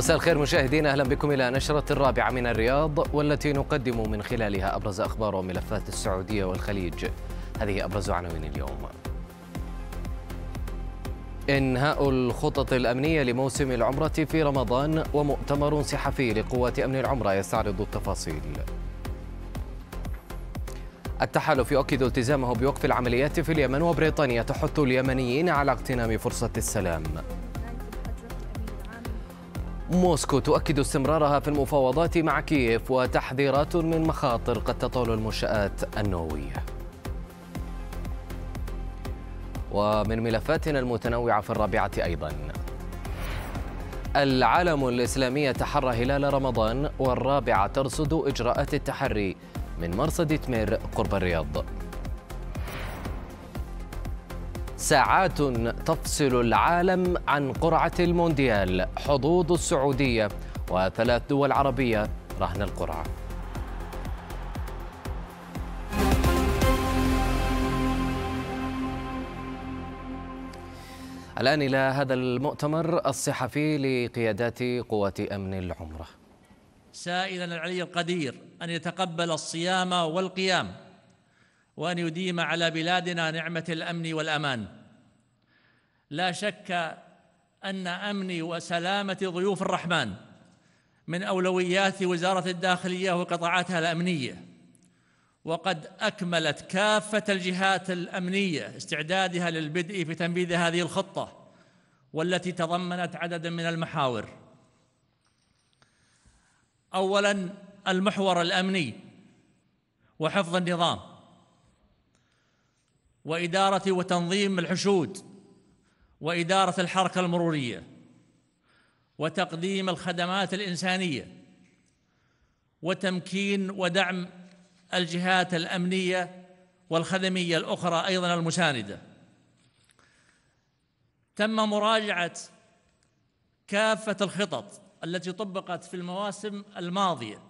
مساء الخير مشاهدينا اهلا بكم الى نشره الرابعه من الرياض والتي نقدم من خلالها ابرز اخبار وملفات السعوديه والخليج هذه ابرز عناوين اليوم انهاء الخطط الامنيه لموسم العمره في رمضان ومؤتمر صحفي لقوات امن العمره يستعرض التفاصيل التحالف يؤكد التزامه بوقف العمليات في اليمن وبريطانيا تحث اليمنيين على اغتنام فرصه السلام موسكو تؤكد استمرارها في المفاوضات مع كييف وتحذيرات من مخاطر قد تطول المنشآت النووية ومن ملفاتنا المتنوعة في الرابعة أيضا العالم الإسلامي تحرى هلال رمضان والرابعة ترصد إجراءات التحري من مرصد تمير قرب الرياض ساعات تفصل العالم عن قرعة المونديال حظوظ السعودية وثلاث دول عربية رهن القرعة الآن إلى هذا المؤتمر الصحفي لقيادات قوات أمن العمرة سائلا العلي القدير أن يتقبل الصيام والقيام وان يديم على بلادنا نعمه الامن والامان لا شك ان امن وسلامه ضيوف الرحمن من اولويات وزاره الداخليه وقطاعاتها الامنيه وقد اكملت كافه الجهات الامنيه استعدادها للبدء في تنفيذ هذه الخطه والتي تضمنت عددا من المحاور اولا المحور الامني وحفظ النظام وإدارة وتنظيم الحشود وإدارة الحركة المرورية وتقديم الخدمات الإنسانية وتمكين ودعم الجهات الأمنية والخدمية الأخرى أيضا المساندة تم مراجعة كافة الخطط التي طبقت في المواسم الماضية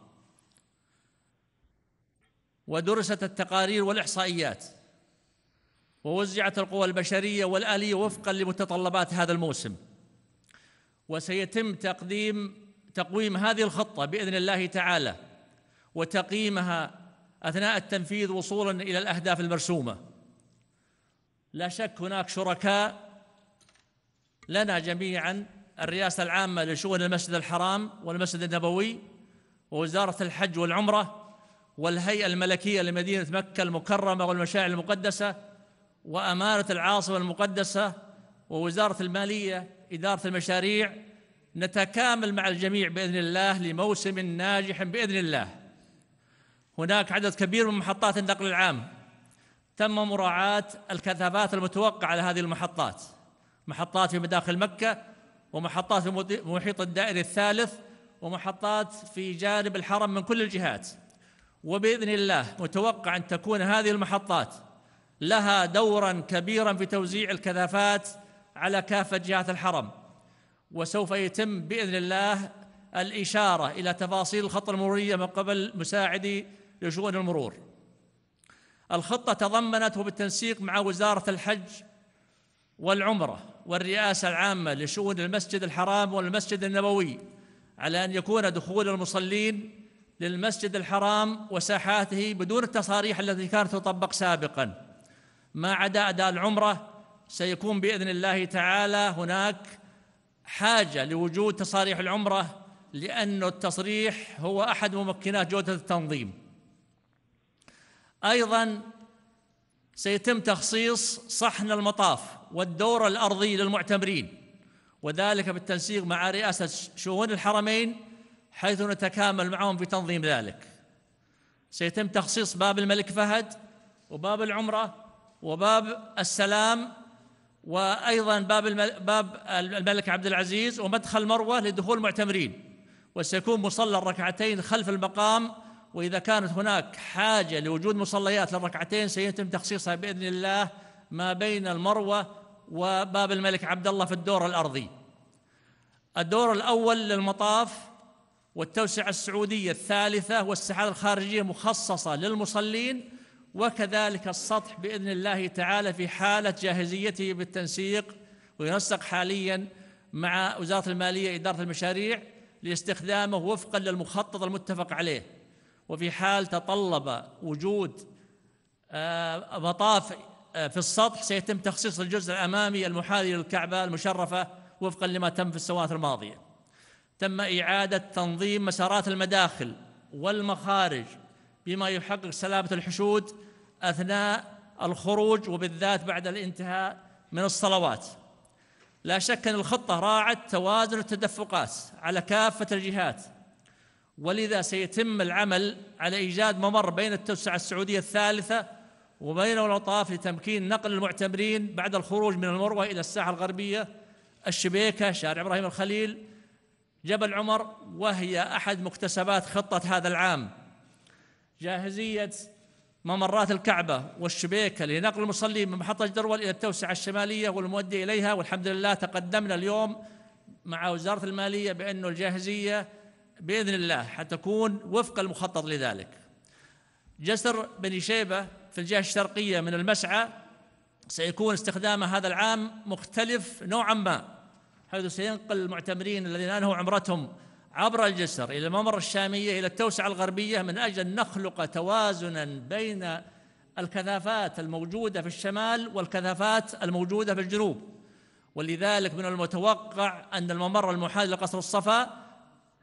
ودرست التقارير والإحصائيات ووزعت القوى البشرية والآلية وفقا لمتطلبات هذا الموسم وسيتم تقديم تقويم هذه الخطة بإذن الله تعالى وتقييمها أثناء التنفيذ وصولا إلى الأهداف المرسومة لا شك هناك شركاء لنا جميعا الرئاسة العامة لشؤون المسجد الحرام والمسجد النبوي ووزارة الحج والعمرة والهيئة الملكية لمدينة مكة المكرمة والمشاعر المقدسة وأمانة العاصمة المقدسة ووزارة المالية إدارة المشاريع نتكامل مع الجميع بإذن الله لموسم ناجح بإذن الله هناك عدد كبير من محطات النقل العام تم مراعاة الكثافات المتوقعة لهذه المحطات محطات في مداخل مكة ومحطات في محيط الدائري الثالث ومحطات في جانب الحرم من كل الجهات وبإذن الله متوقع أن تكون هذه المحطات لها دورا كبيرا في توزيع الكثافات على كافه جهات الحرم وسوف يتم باذن الله الاشاره الى تفاصيل الخطه المروريه من قبل مساعدي لشؤون المرور. الخطه تضمنت وبالتنسيق مع وزاره الحج والعمره والرئاسه العامه لشؤون المسجد الحرام والمسجد النبوي على ان يكون دخول المصلين للمسجد الحرام وساحاته بدون التصاريح التي كانت تطبق سابقا. ما عدا أداء العمرة سيكون بإذن الله تعالى هناك حاجة لوجود تصاريح العمرة لأن التصريح هو أحد ممكنات جودة التنظيم أيضا سيتم تخصيص صحن المطاف والدور الأرضي للمعتمرين وذلك بالتنسيق مع رئاسة شؤون الحرمين حيث نتكامل معهم في تنظيم ذلك سيتم تخصيص باب الملك فهد وباب العمرة وباب السلام وايضا باب باب الملك عبد العزيز ومدخل مروه لدخول المعتمرين وسيكون مصلى الركعتين خلف المقام واذا كانت هناك حاجه لوجود مصليات للركعتين سيتم تخصيصها باذن الله ما بين المروه وباب الملك عبد الله في الدور الارضي. الدور الاول للمطاف والتوسعه السعوديه الثالثه والساحات الخارجيه مخصصه للمصلين وكذلك السطح باذن الله تعالى في حاله جاهزيته بالتنسيق وينسق حاليا مع وزاره الماليه اداره المشاريع لاستخدامه وفقا للمخطط المتفق عليه وفي حال تطلب وجود آه، مطاف آه، في السطح سيتم تخصيص الجزء الامامي المحاذي للكعبه المشرفه وفقا لما تم في السنوات الماضيه. تم اعاده تنظيم مسارات المداخل والمخارج بما يحقق سلامة الحشود أثناء الخروج وبالذات بعد الانتهاء من الصلوات لا شك أن الخطة راعت توازن التدفقات على كافة الجهات ولذا سيتم العمل على إيجاد ممر بين التوسعة السعودية الثالثة وبين الأطاف لتمكين نقل المعتمرين بعد الخروج من المروة إلى الساحة الغربية الشبيكة شارع إبراهيم الخليل جبل عمر وهي أحد مكتسبات خطة هذا العام جاهزية ممرات الكعبة والشبيكة لنقل المصلين من محطة جدرول إلى التوسعة الشمالية والمؤدي إليها والحمد لله تقدمنا اليوم مع وزارة المالية بأنه الجاهزية بإذن الله حتكون وفق المخطط لذلك جسر بني شيبة في الجهة الشرقية من المسعى سيكون استخدامه هذا العام مختلف نوعا ما حيث سينقل المعتمرين الذين أنهوا عمرتهم عبر الجسر إلى الممر الشامية إلى التوسعة الغربية من أجل أن نخلق توازنا بين الكثافات الموجودة في الشمال والكثافات الموجودة في الجنوب ولذلك من المتوقع أن الممر المحاد لقصر الصفا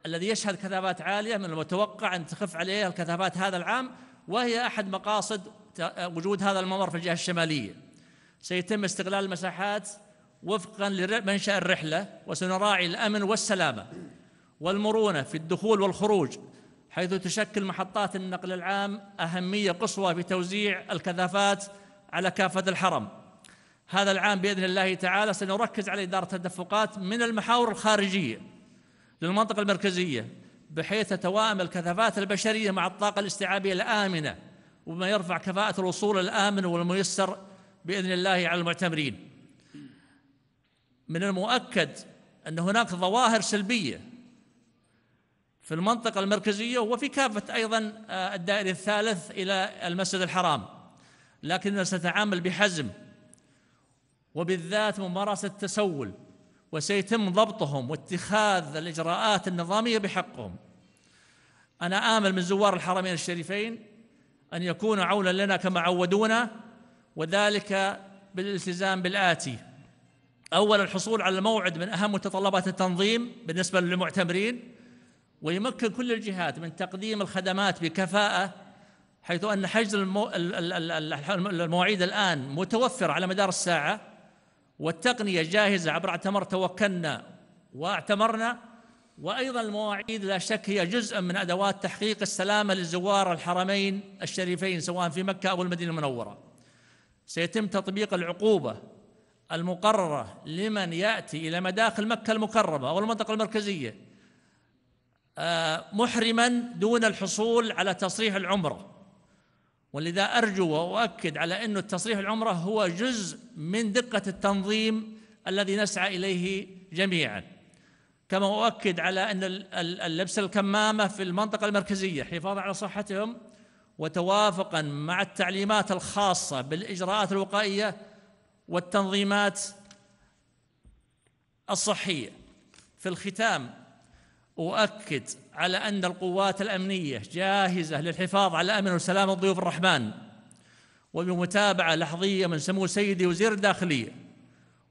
الذي يشهد كثافات عالية من المتوقع أن تخف عليه الكثافات هذا العام وهي أحد مقاصد وجود هذا الممر في الجهة الشمالية سيتم استغلال المساحات وفقا لمنشأ الرحلة وسنراعي الأمن والسلامة والمرونة في الدخول والخروج حيث تشكل محطات النقل العام أهمية قصوى في توزيع الكثافات على كافة الحرم هذا العام بإذن الله تعالى سنركز على إدارة التدفقات من المحاور الخارجية للمنطقة المركزية بحيث تتوائم الكثافات البشرية مع الطاقة الاستيعابية الآمنة وما يرفع كفاءة الوصول الآمن والميسر بإذن الله على المعتمرين من المؤكد أن هناك ظواهر سلبية في المنطقة المركزية وفي كافة أيضا آه، الدائري الثالث إلى المسجد الحرام لكننا سنتعامل بحزم وبالذات ممارسة التسول وسيتم ضبطهم واتخاذ الإجراءات النظامية بحقهم أنا آمل من زوار الحرمين الشريفين أن يكونوا عونا لنا كما عودونا وذلك بالالتزام بالآتي أولا الحصول على الموعد من أهم متطلبات التنظيم بالنسبة للمعتمرين ويمكن كل الجهات من تقديم الخدمات بكفاءة حيث أن حجز المو... المواعيد الآن متوفر على مدار الساعة والتقنية جاهزة عبر اعتمر توكلنا واعتمرنا وأيضا المواعيد لا شك هي جزء من أدوات تحقيق السلامة لزوار الحرمين الشريفين سواء في مكة أو المدينة المنورة سيتم تطبيق العقوبة المقررة لمن يأتي إلى مداخل مكة المكرمة أو المنطقة المركزية آه، محرما دون الحصول على تصريح العمره ولذا ارجو واؤكد على انه التصريح العمره هو جزء من دقه التنظيم الذي نسعى اليه جميعا كما اؤكد على ان اللبس الكمامه في المنطقه المركزيه حفاظا على صحتهم وتوافقا مع التعليمات الخاصه بالاجراءات الوقائيه والتنظيمات الصحيه في الختام أؤكد على ان القوات الامنيه جاهزه للحفاظ على امن وسلامه ضيوف الرحمن وبمتابعه لحظيه من سمو سيدي وزير الداخليه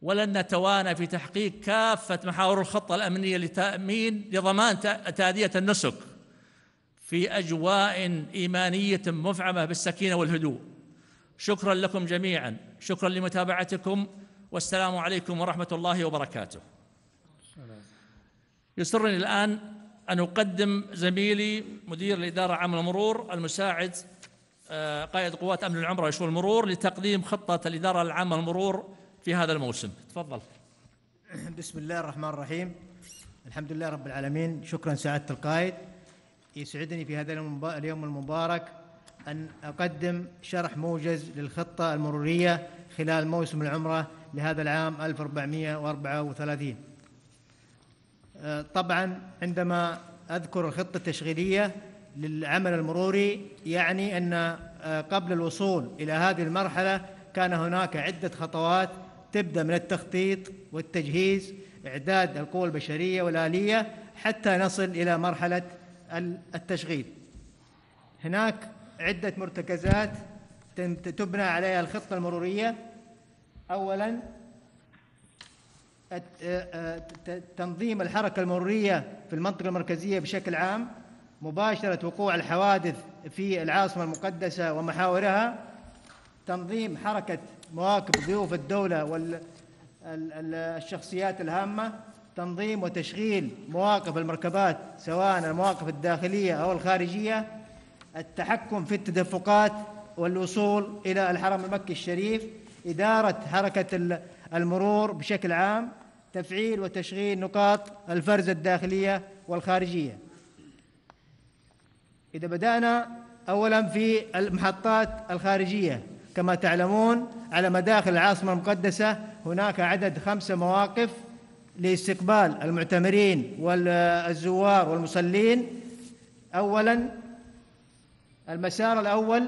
ولن نتوانى في تحقيق كافه محاور الخطه الامنيه لتامين لضمان تاديه النسك في اجواء ايمانيه مفعمه بالسكينه والهدوء شكرا لكم جميعا شكرا لمتابعتكم والسلام عليكم ورحمه الله وبركاته يسرني الآن أن أقدم زميلي مدير الإدارة عام المرور المساعد آه، قائد قوات أمن العمرة وشؤون المرور لتقديم خطة الإدارة العامة المرور في هذا الموسم تفضل بسم الله الرحمن الرحيم الحمد لله رب العالمين شكرا سعادة القائد يسعدني في هذا اليوم المبارك أن أقدم شرح موجز للخطة المرورية خلال موسم العمرة لهذا العام 1434 آه، طبعا عندما أذكر الخطة التشغيلية للعمل المروري يعني أن آه، قبل الوصول إلى هذه المرحلة كان هناك عدة خطوات تبدأ من التخطيط والتجهيز إعداد القوى البشرية والآلية حتى نصل إلى مرحلة التشغيل هناك عدة مرتكزات تبنى عليها الخطة المرورية أولا آه، آه، تنظيم الحركة المرورية في المنطقة المركزية بشكل عام مباشرة وقوع الحوادث في العاصمة المقدسة ومحاورها تنظيم حركة مواكب ضيوف الدولة والشخصيات الهامة تنظيم وتشغيل مواقف المركبات سواء المواقف الداخلية أو الخارجية التحكم في التدفقات والوصول إلى الحرم المكي الشريف إدارة حركة المرور بشكل عام تفعيل وتشغيل نقاط الفرز الداخلية والخارجية إذا بدأنا أولا في المحطات الخارجية كما تعلمون على مداخل العاصمة المقدسة هناك عدد خمسة مواقف لاستقبال المعتمرين والزوار والمصلين أولا المسار الأول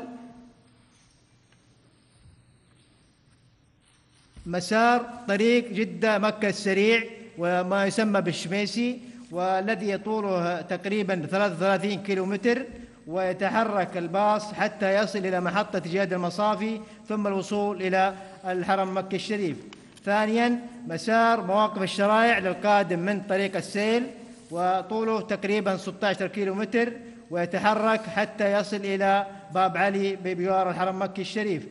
مسار طريق جدة مكة السريع وما يسمى بالشميسي والذي يطوله تقريبا 33 كيلومتر ويتحرك الباص حتى يصل إلى محطة جهاد المصافي ثم الوصول إلى الحرم مكة الشريف ثانيا مسار مواقف الشرائع للقادم من طريق السيل وطوله تقريبا 16 كيلومتر ويتحرك حتى يصل إلى باب علي بجوار الحرم مكي الشريف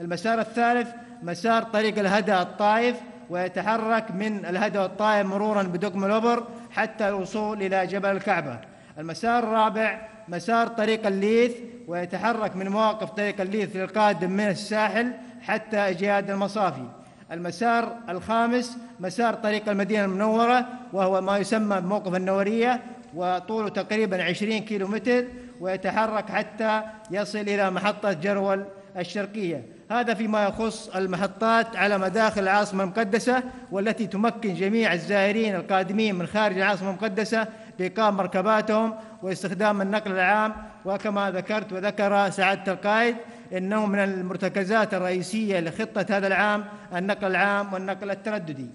المسار الثالث مسار طريق الهدى الطائف ويتحرك من الهدى الطائف مرورا بدقم الأبر حتى الوصول إلى جبل الكعبة المسار الرابع مسار طريق الليث ويتحرك من مواقف طريق الليث للقادم من الساحل حتى أجياد المصافي المسار الخامس مسار طريق المدينة المنورة وهو ما يسمى بموقف النورية وطوله تقريبا 20 كيلو متر ويتحرك حتى يصل إلى محطة جرول الشرقية هذا فيما يخص المحطات على مداخل العاصمة المقدسة والتي تمكن جميع الزائرين القادمين من خارج العاصمة المقدسة بإقام مركباتهم واستخدام النقل العام وكما ذكرت وذكر سعادة القائد إنه من المرتكزات الرئيسية لخطة هذا العام النقل العام والنقل الترددي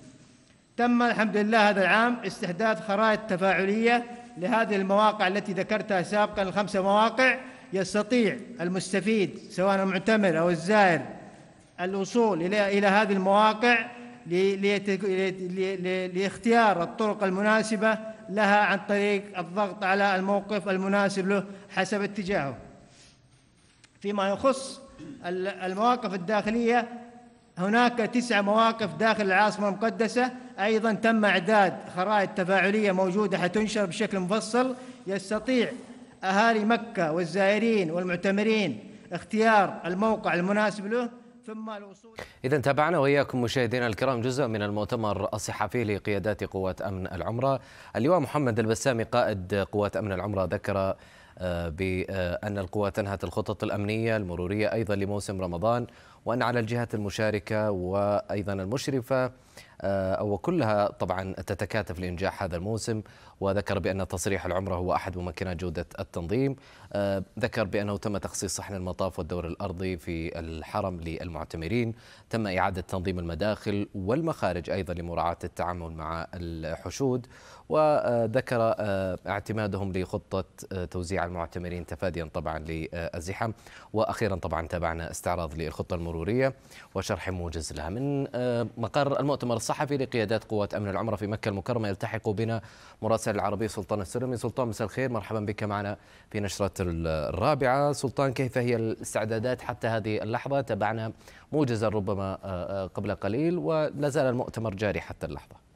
تم الحمد لله هذا العام استحداث خرائط تفاعلية لهذه المواقع التي ذكرتها سابقا الخمسة مواقع يستطيع المستفيد سواء المعتمر أو الزائر الوصول إلى إلى هذه المواقع لاختيار الطرق المناسبة لها عن طريق الضغط على الموقف المناسب له حسب اتجاهه فيما يخص المواقف الداخلية هناك تسع مواقف داخل العاصمة المقدسة أيضا تم إعداد خرائط تفاعلية موجودة حتنشر بشكل مفصل يستطيع أهالي مكة والزائرين والمعتمرين اختيار الموقع المناسب له ثم الوصول إذا تابعنا وإياكم مشاهدينا الكرام جزء من المؤتمر الصحفي لقيادات قوات أمن العمرة اللواء محمد البسامي قائد قوات أمن العمرة ذكر آه، بأن القوات تنهت الخطط الأمنية المرورية أيضا لموسم رمضان وأن على الجهات المشاركة وأيضا المشرفة آه، وكلها طبعا تتكاتف لإنجاح هذا الموسم وذكر بأن تصريح العمرة هو أحد ممكنات جودة التنظيم آه، ذكر بأنه تم تخصيص صحن المطاف والدور الأرضي في الحرم للمعتمرين تم إعادة تنظيم المداخل والمخارج أيضا لمراعاة التعامل مع الحشود وذكر آه، اعتمادهم لخطة آه، توزيع المعتمرين تفاديا طبعا للزحام وأخيرا طبعا تابعنا استعراض للخطة المرورية وشرح موجز لها من آه، مقر المؤتمر الصحفي لقيادات قوات أمن العمرة في مكة المكرمة يلتحق بنا مراسل العربي سلطان السلمي سلطان مساء الخير مرحبا بك معنا في نشرة الرابعة سلطان كيف هي الاستعدادات حتى هذه اللحظة تابعنا موجزا ربما قبل قليل ولا زال المؤتمر جاري حتى اللحظة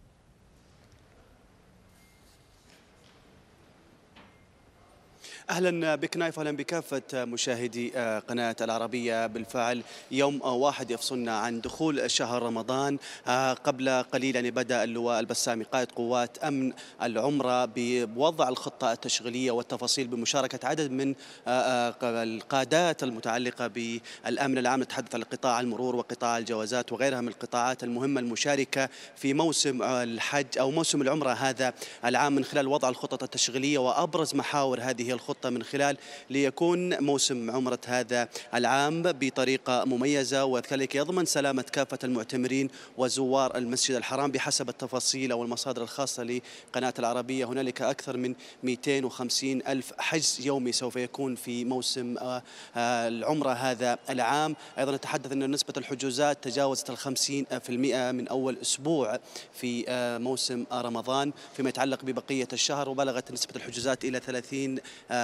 اهلا بك نايف اهلا بكافه مشاهدي آه، قناه العربيه بالفعل يوم واحد يفصلنا عن دخول شهر رمضان آه، قبل قليل يعني بدا اللواء البسامي قائد قوات امن العمره بوضع الخطه التشغيليه والتفاصيل بمشاركه عدد من آه، القادات المتعلقه بالامن العام نتحدث عن قطاع المرور وقطاع الجوازات وغيرها من القطاعات المهمه المشاركه في موسم الحج او موسم العمره هذا العام من خلال وضع الخطط التشغيليه وابرز محاور هذه الخطط الخطة من خلال ليكون موسم عمرة هذا العام بطريقة مميزة وذلك يضمن سلامة كافة المعتمرين وزوار المسجد الحرام بحسب التفاصيل أو المصادر الخاصة لقناة العربية هنالك أكثر من 250 ألف حجز يومي سوف يكون في موسم آه، آه، العمرة هذا العام أيضا نتحدث أن نسبة الحجوزات تجاوزت الخمسين في المئة من أول أسبوع في آه، موسم رمضان فيما يتعلق ببقية الشهر وبلغت نسبة الحجوزات إلى 30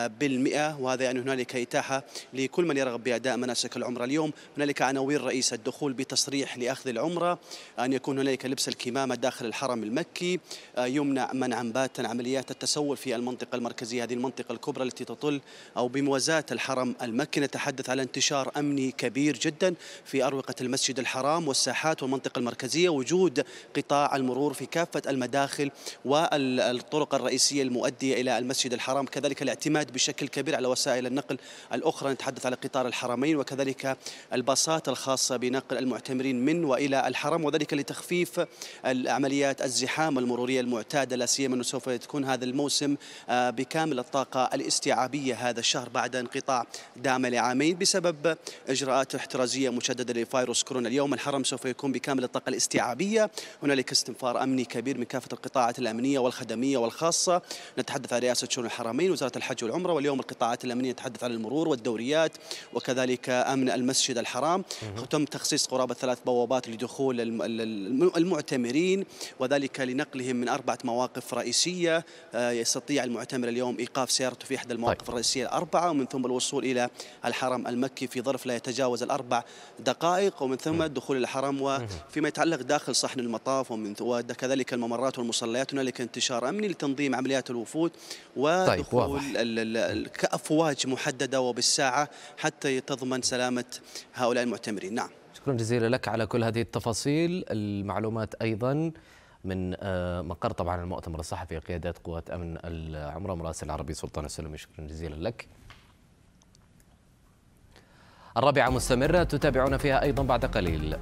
بالمئة وهذا يعني هنالك إتاحة لكل من يرغب بأداء مناسك العمرة اليوم هنالك عناوين رئيسة الدخول بتصريح لأخذ العمرة أن يكون هنالك لبس الكمامة داخل الحرم المكي آه، يمنع منعا باتا عمليات التسول في المنطقة المركزية هذه المنطقة الكبرى التي تطل أو بموازاة الحرم المكي نتحدث على انتشار أمني كبير جدا في أروقة المسجد الحرام والساحات والمنطقة المركزية وجود قطاع المرور في كافة المداخل والطرق الرئيسية المؤدية إلى المسجد الحرام كذلك الاعتماد بشكل كبير على وسائل النقل الأخرى نتحدث على قطار الحرمين وكذلك الباصات الخاصة بنقل المعتمرين من وإلى الحرم وذلك لتخفيف عمليات الزحام المرورية المعتادة لا سيما أنه سوف تكون هذا الموسم آه، بكامل الطاقة الاستيعابية هذا الشهر بعد انقطاع دام لعامين بسبب إجراءات احترازية مشددة لفيروس كورونا اليوم الحرم سوف يكون بكامل الطاقة الاستيعابية هنالك استنفار أمني كبير من كافة القطاعات الأمنية والخدمية والخاصة نتحدث عن رئاسة شؤون الحرمين وزارة الحج والعمرة العمرة واليوم القطاعات الأمنية تحدث عن المرور والدوريات وكذلك أمن المسجد الحرام تم تخصيص قرابة ثلاث بوابات لدخول المعتمرين وذلك لنقلهم من أربعة مواقف رئيسية آه، يستطيع المعتمر اليوم إيقاف سيارته في إحدى المواقف طيب. الرئيسية الأربعة ومن ثم الوصول إلى الحرم المكي في ظرف لا يتجاوز الأربع دقائق ومن ثم الدخول إلى الحرم وفيما يتعلق داخل صحن المطاف ومن وكذلك الممرات والمصليات هنالك انتشار أمني لتنظيم عمليات الوفود طيب، ودخول طيب. كأفواج محددة وبالساعة حتى تضمن سلامة هؤلاء المعتمرين نعم شكرا جزيلا لك على كل هذه التفاصيل المعلومات أيضا من آه، مقر طبعا المؤتمر الصحفي قيادات قوات أمن العمرة مراسل العربي سلطان السلمي شكرا جزيلا لك الرابعة مستمرة تتابعون فيها أيضا بعد قليل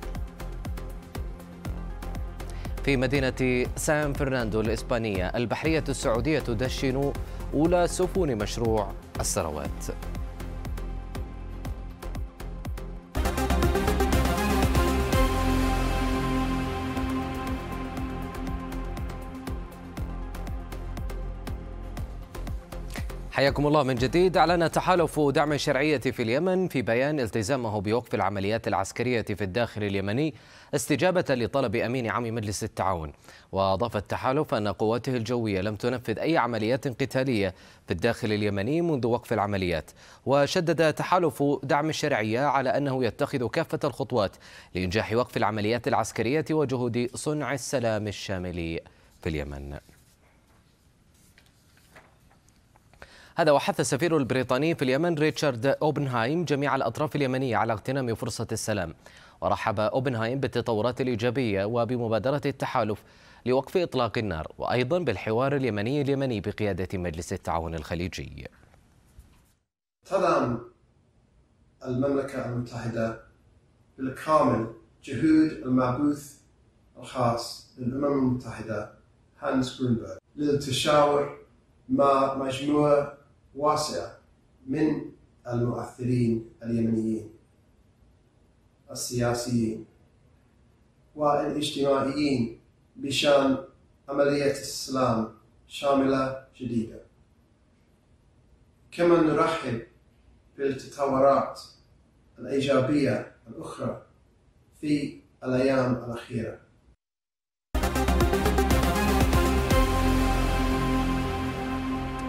في مدينة سان فرناندو الإسبانية البحرية السعودية تدشن أولى سفن مشروع الثروات حياكم الله من جديد أعلن تحالف دعم الشرعية في اليمن في بيان التزامه بوقف العمليات العسكرية في الداخل اليمني استجابة لطلب أمين عام مجلس التعاون وأضاف التحالف أن قواته الجوية لم تنفذ أي عمليات قتالية في الداخل اليمني منذ وقف العمليات وشدد تحالف دعم الشرعية على أنه يتخذ كافة الخطوات لإنجاح وقف العمليات العسكرية وجهود صنع السلام الشامل في اليمن هذا وحث السفير البريطاني في اليمن ريتشارد أوبنهايم جميع الأطراف اليمنية على اغتنام فرصة السلام ورحب أوبنهايم بالتطورات الإيجابية وبمبادرة التحالف لوقف إطلاق النار وأيضا بالحوار اليمني اليمني بقيادة مجلس التعاون الخليجي تدعم المملكة المتحدة بالكامل جهود المبعوث الخاص للأمم المتحدة هانس جرينبرغ للتشاور مع مجموعة واسعة من المؤثرين اليمنيين السياسيين والاجتماعيين بشان عملية السلام شاملة جديدة كما نرحب بالتطورات الإيجابية الأخرى في الأيام الأخيرة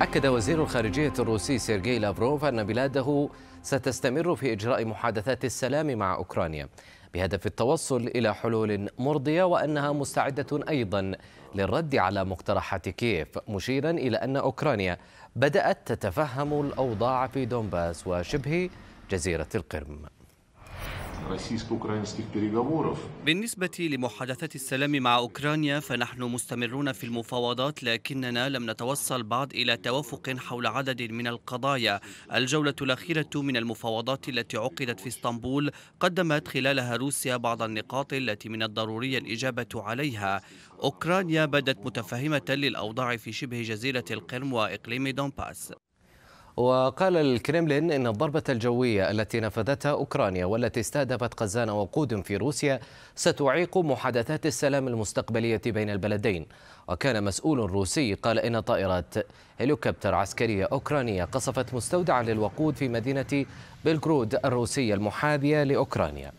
أكد وزير الخارجية الروسي سيرجي لافروف أن بلاده ستستمر في إجراء محادثات السلام مع أوكرانيا بهدف التوصل إلى حلول مرضية وأنها مستعدة أيضا للرد على مقترحات كييف مشيرا إلى أن أوكرانيا بدأت تتفهم الأوضاع في دونباس وشبه جزيرة القرم بالنسبة لمحادثة السلام مع أوكرانيا فنحن مستمرون في المفاوضات لكننا لم نتوصل بعد إلى توافق حول عدد من القضايا الجولة الأخيرة من المفاوضات التي عقدت في اسطنبول قدمت خلالها روسيا بعض النقاط التي من الضروري الإجابة عليها أوكرانيا بدت متفهمة للأوضاع في شبه جزيرة القرم وإقليم دونباس وقال الكرملين إن الضربة الجوية التي نفذتها أوكرانيا والتي استهدفت خزان وقود في روسيا ستعيق محادثات السلام المستقبلية بين البلدين وكان مسؤول روسي قال إن طائرات هليكوبتر عسكرية أوكرانية قصفت مستودعا للوقود في مدينة بلغرود الروسية المحاذية لأوكرانيا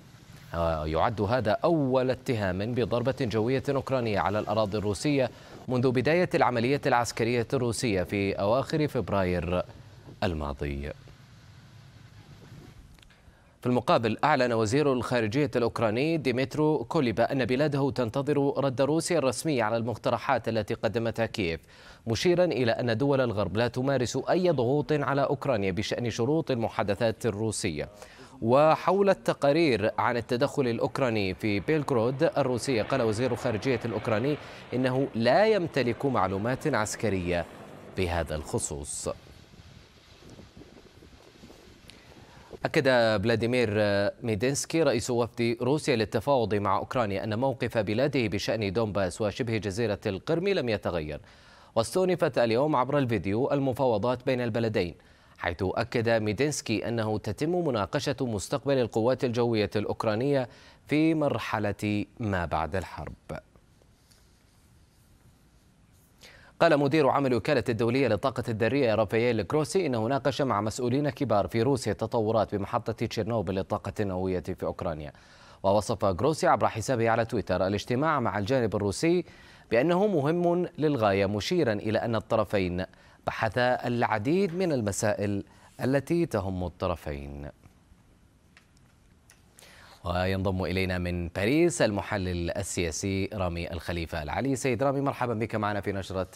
يعد هذا أول اتهام بضربة جوية أوكرانية على الأراضي الروسية منذ بداية العملية العسكرية الروسية في أواخر فبراير الماضي في المقابل أعلن وزير الخارجية الأوكراني ديمترو كوليبا أن بلاده تنتظر رد روسيا الرسمي على المقترحات التي قدمتها كييف مشيرا إلى أن دول الغرب لا تمارس أي ضغوط على أوكرانيا بشأن شروط المحادثات الروسية وحول التقارير عن التدخل الأوكراني في بيلغرود الروسية قال وزير الخارجية الأوكراني إنه لا يمتلك معلومات عسكرية بهذا الخصوص أكد فلاديمير ميدينسكي رئيس وفد روسيا للتفاوض مع أوكرانيا أن موقف بلاده بشأن دومباس وشبه جزيرة القرم لم يتغير واستؤنفت اليوم عبر الفيديو المفاوضات بين البلدين حيث أكد ميدينسكي أنه تتم مناقشة مستقبل القوات الجوية الأوكرانية في مرحلة ما بعد الحرب قال مدير عمل وكالة الدولية للطاقة الذرية رافائيل كروسي إنه ناقش مع مسؤولين كبار في روسيا التطورات بمحطة تشيرنوبل للطاقة النووية في أوكرانيا ووصف كروسي عبر حسابه على تويتر الاجتماع مع الجانب الروسي بأنه مهم للغاية مشيرا إلى أن الطرفين بحثا العديد من المسائل التي تهم الطرفين وينضم إلينا من باريس المحلل السياسي رامي الخليفة العلي سيد رامي مرحبا بك معنا في نشرة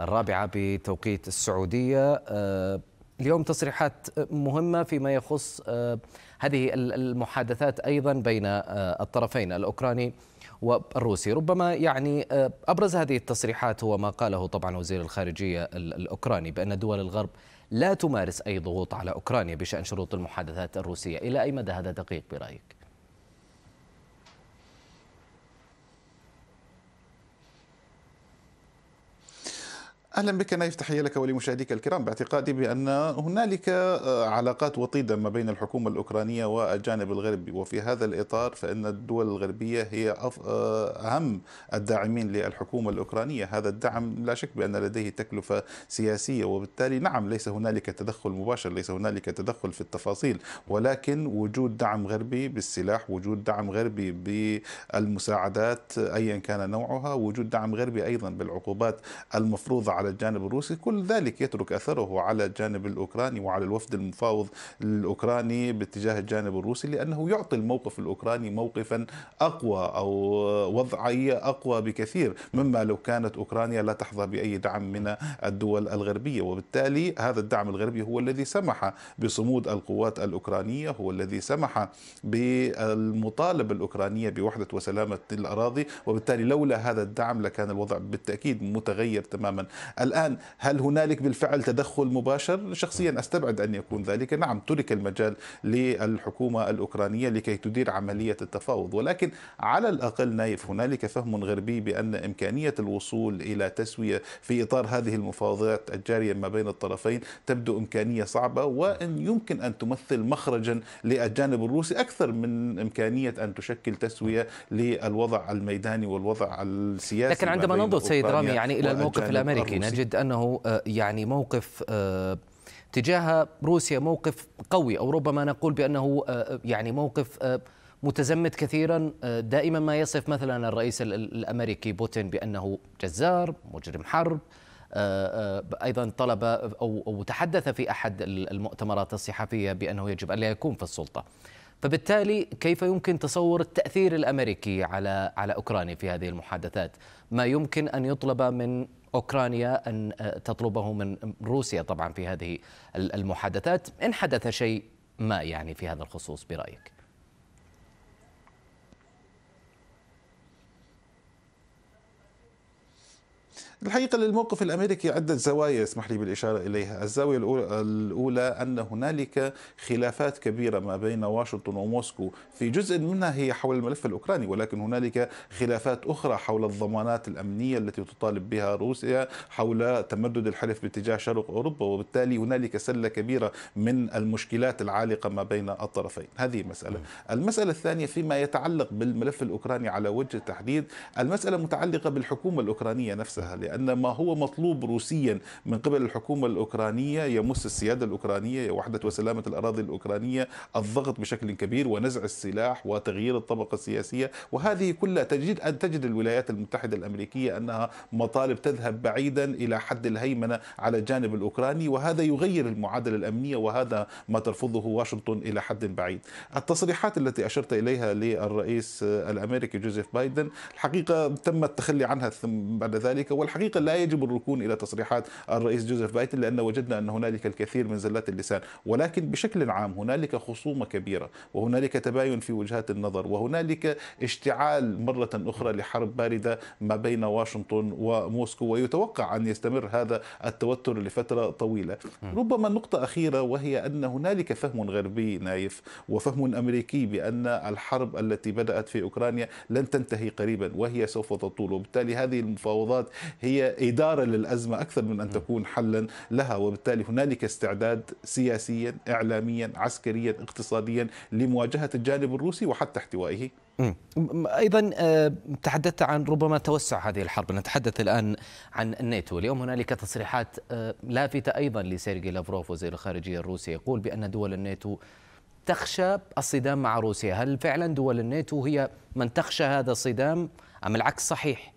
الرابعة بتوقيت السعودية آه، اليوم تصريحات مهمة فيما يخص آه، هذه المحادثات أيضا بين آه، الطرفين الأوكراني والروسي ربما يعني أبرز هذه التصريحات هو ما قاله طبعا وزير الخارجية الأوكراني بأن دول الغرب لا تمارس أي ضغوط على أوكرانيا بشأن شروط المحادثات الروسية إلى أي مدى هذا دقيق برأيك؟ اهلا بك نايف تحيه لك ولمشاهديك الكرام باعتقادي بان هنالك آه، علاقات وطيده ما بين الحكومه الاوكرانيه والجانب الغربي وفي هذا الاطار فان الدول الغربيه هي آه، اهم الداعمين للحكومه الاوكرانيه هذا الدعم لا شك بان لديه تكلفه سياسيه وبالتالي نعم ليس هنالك تدخل مباشر ليس هنالك تدخل في التفاصيل ولكن وجود دعم غربي بالسلاح وجود دعم غربي بالمساعدات ايا كان نوعها وجود دعم غربي ايضا بالعقوبات المفروضه على على الجانب الروسي كل ذلك يترك أثره على الجانب الأوكراني وعلى الوفد المفاوض الأوكراني باتجاه الجانب الروسي لأنه يعطي الموقف الأوكراني موقفا أقوى أو وضعية أقوى بكثير مما لو كانت أوكرانيا لا تحظى بأي دعم من الدول الغربية وبالتالي هذا الدعم الغربي هو الذي سمح بصمود القوات الأوكرانية هو الذي سمح بالمطالبة الأوكرانية بوحدة وسلامة الأراضي وبالتالي لولا هذا الدعم لكان الوضع بالتأكيد متغير تماما الآن هل هنالك بالفعل تدخل مباشر شخصيا أستبعد أن يكون ذلك نعم ترك المجال للحكومة الأوكرانية لكي تدير عملية التفاوض ولكن على الأقل نايف هنالك فهم غربي بأن إمكانية الوصول إلى تسوية في إطار هذه المفاوضات الجارية ما بين الطرفين تبدو إمكانية صعبة وأن يمكن أن تمثل مخرجا للجانب الروسي أكثر من إمكانية أن تشكل تسوية للوضع الميداني والوضع السياسي لكن عندما ننظر سيد رامي يعني إلى الموقف الأمريكي نجد أنه آه، يعني موقف آه، تجاه روسيا موقف قوي أو ربما نقول بأنه آه، يعني موقف متزمت كثيرا دائما ما يصف مثلا الرئيس الأمريكي بوتين بأنه جزار مجرم حرب ايضا طلب او تحدث في احد المؤتمرات الصحفيه بانه يجب ان لا يكون في السلطه. فبالتالي كيف يمكن تصور التاثير الامريكي على على اوكرانيا في هذه المحادثات؟ ما يمكن ان يطلب من أوكرانيا أن آه، تطلبه من آه، روسيا طبعا في هذه المحادثات إن حدث شيء ما يعني في هذا الخصوص برأيك الحقيقة للموقف الأمريكي عدة زوايا يسمح لي بالإشارة إليها الزاوية الأولى أن هنالك خلافات كبيرة ما بين واشنطن وموسكو في جزء منها هي حول الملف الأوكراني ولكن هنالك خلافات أخرى حول الضمانات الأمنية التي تطالب بها روسيا حول تمدد الحلف باتجاه شرق أوروبا وبالتالي هنالك سلة كبيرة من المشكلات العالقة ما بين الطرفين هذه مسألة المسألة الثانية فيما يتعلق بالملف الأوكراني على وجه التحديد المسألة متعلقة بالحكومة الأوكرانية نفسها لأن ما هو مطلوب روسيا من قبل الحكومة الأوكرانية يمس السيادة الأوكرانية وحدة وسلامة الأراضي الأوكرانية الضغط بشكل كبير ونزع السلاح وتغيير الطبقة السياسية وهذه كلها تجد أن تجد الولايات المتحدة الأمريكية أنها مطالب تذهب بعيدا إلى حد الهيمنة على الجانب الأوكراني وهذا يغير المعادلة الأمنية وهذا ما ترفضه واشنطن إلى حد بعيد التصريحات التي أشرت إليها للرئيس الأمريكي جوزيف بايدن الحقيقة تم التخلي عنها بعد ذلك والحقيقة الحقيقة لا يجب الركون إلى تصريحات الرئيس جوزيف بايتن لأن وجدنا أن هنالك الكثير من زلات اللسان ولكن بشكل عام هنالك خصومة كبيرة وهنالك تباين في وجهات النظر وهنالك اشتعال مرة أخرى لحرب باردة ما بين واشنطن وموسكو ويتوقع أن يستمر هذا التوتر لفترة طويلة ربما نقطة أخيرة وهي أن هنالك فهم غربي نايف وفهم أمريكي بأن الحرب التي بدأت في أوكرانيا لن تنتهي قريبا وهي سوف تطول وبالتالي هذه المفاوضات هي إدارة للأزمة أكثر من أن تكون حلا لها وبالتالي هنالك استعداد سياسيا إعلاميا عسكريا اقتصاديا لمواجهة الجانب الروسي وحتى احتوائه ايضا آه، تحدثت عن ربما توسع هذه الحرب نتحدث الان عن الناتو اليوم هنالك تصريحات آه، لافته ايضا لسيرجي لافروف وزير الخارجيه الروسي يقول بان دول الناتو تخشى الصدام مع روسيا هل فعلا دول الناتو هي من تخشى هذا الصدام ام العكس صحيح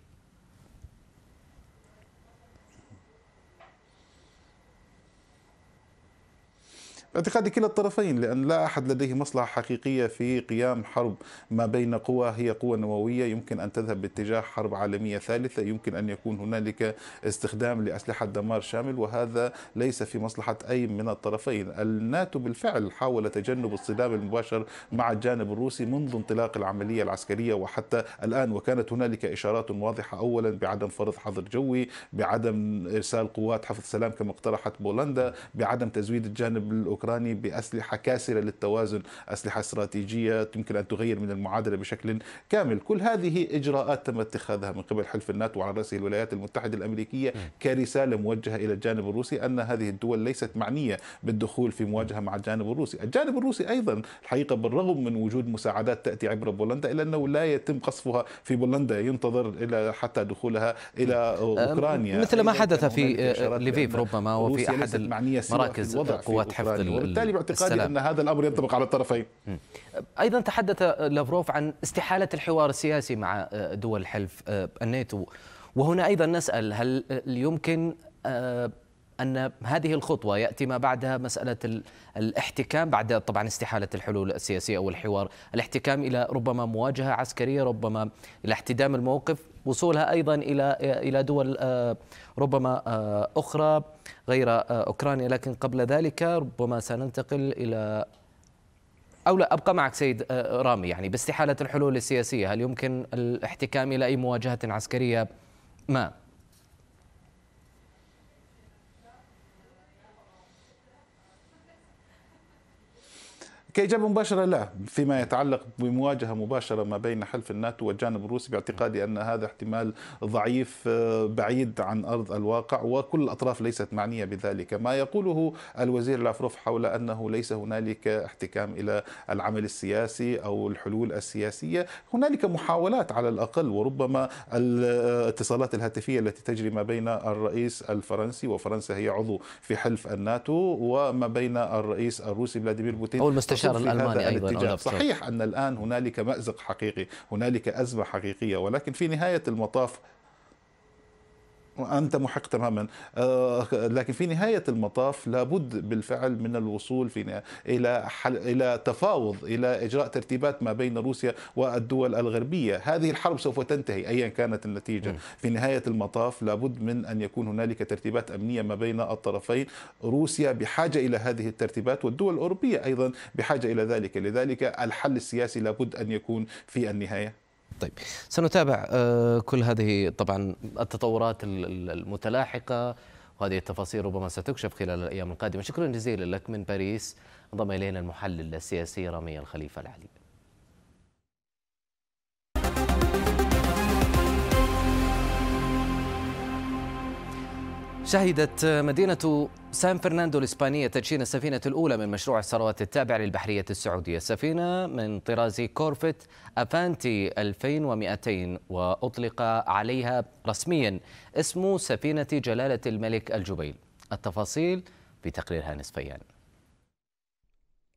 باعتقادي كلا الطرفين لأن لا أحد لديه مصلحة حقيقية في قيام حرب ما بين قوى هي قوى نووية يمكن أن تذهب باتجاه حرب عالمية ثالثة يمكن أن يكون هنالك استخدام لأسلحة دمار شامل وهذا ليس في مصلحة أي من الطرفين الناتو بالفعل حاول تجنب الصدام المباشر مع الجانب الروسي منذ انطلاق العملية العسكرية وحتى الآن وكانت هنالك إشارات واضحة أولا بعدم فرض حظر جوي بعدم إرسال قوات حفظ سلام كما اقترحت بولندا بعدم تزويد الجانب الأوكراني الأوكراني بأسلحة كاسرة للتوازن أسلحة استراتيجية يمكن أن تغير من المعادلة بشكل كامل كل هذه إجراءات تم اتخاذها من قبل حلف الناتو وعلى رأسه الولايات المتحدة الأمريكية كرسالة موجهة إلى الجانب الروسي أن هذه الدول ليست معنية بالدخول في مواجهة مع الجانب الروسي الجانب الروسي أيضا الحقيقة بالرغم من وجود مساعدات تأتي عبر بولندا إلا أنه لا يتم قصفها في بولندا ينتظر إلى حتى دخولها إلى أوكرانيا مثل ما حدث في ليفيف ربما وفي أحد المراكز قوات حفظ وبالتالي باعتقادي السلام. ان هذا الامر ينطبق على الطرفين ايضا تحدث لافروف عن استحاله الحوار السياسي مع دول حلف الناتو وهنا ايضا نسال هل يمكن أن هذه الخطوة يأتي ما بعدها مسألة الاحتكام بعد طبعا استحالة الحلول السياسية أو الحوار الاحتكام إلى ربما مواجهة عسكرية ربما إلى احتدام الموقف وصولها أيضا إلى إلى دول آه، ربما آه، أخرى غير آه، أوكرانيا لكن قبل ذلك ربما سننتقل إلى أو لا أبقى معك سيد رامي يعني باستحالة الحلول السياسية هل يمكن الاحتكام إلى أي مواجهة عسكرية ما؟ كإجابة مباشرة لا فيما يتعلق بمواجهة مباشرة ما بين حلف الناتو والجانب الروسي باعتقادي أن هذا احتمال ضعيف آه، بعيد عن أرض الواقع وكل الأطراف ليست معنية بذلك ما يقوله الوزير لافروف حول أنه ليس هنالك احتكام إلى العمل السياسي أو الحلول السياسية هنالك محاولات على الأقل وربما الاتصالات الهاتفية التي تجري ما بين الرئيس الفرنسي وفرنسا هي عضو في حلف الناتو وما بين الرئيس الروسي فلاديمير بوتين أو المستشار المستشار الالماني ايضا الاتجاه. صحيح ان الان هنالك مازق حقيقي هنالك ازمه حقيقيه ولكن في نهايه المطاف أنت محق تماما آه، لكن في نهاية المطاف لابد بالفعل من الوصول في إلى حل إلى تفاوض إلى إجراء ترتيبات ما بين روسيا والدول الغربية هذه الحرب سوف تنتهي أيا كانت النتيجة في نهاية المطاف لابد من أن يكون هنالك ترتيبات أمنية ما بين الطرفين روسيا بحاجة إلى هذه الترتيبات والدول الأوروبية أيضا بحاجة إلى ذلك لذلك الحل السياسي لابد أن يكون في النهاية طيب سنتابع آه، كل هذه طبعا التطورات المتلاحقة وهذه التفاصيل ربما ستكشف خلال الأيام القادمة شكرا جزيلا لك من باريس انضم إلينا المحلل السياسي رامي الخليفة العلي شهدت مدينة سان فرناندو الإسبانية تدشين السفينة الأولى من مشروع الثروات التابع للبحرية السعودية السفينة من طراز كورفت أفانتي 2200 وأطلق عليها رسميا اسم سفينة جلالة الملك الجبيل التفاصيل في تقرير هانس فيان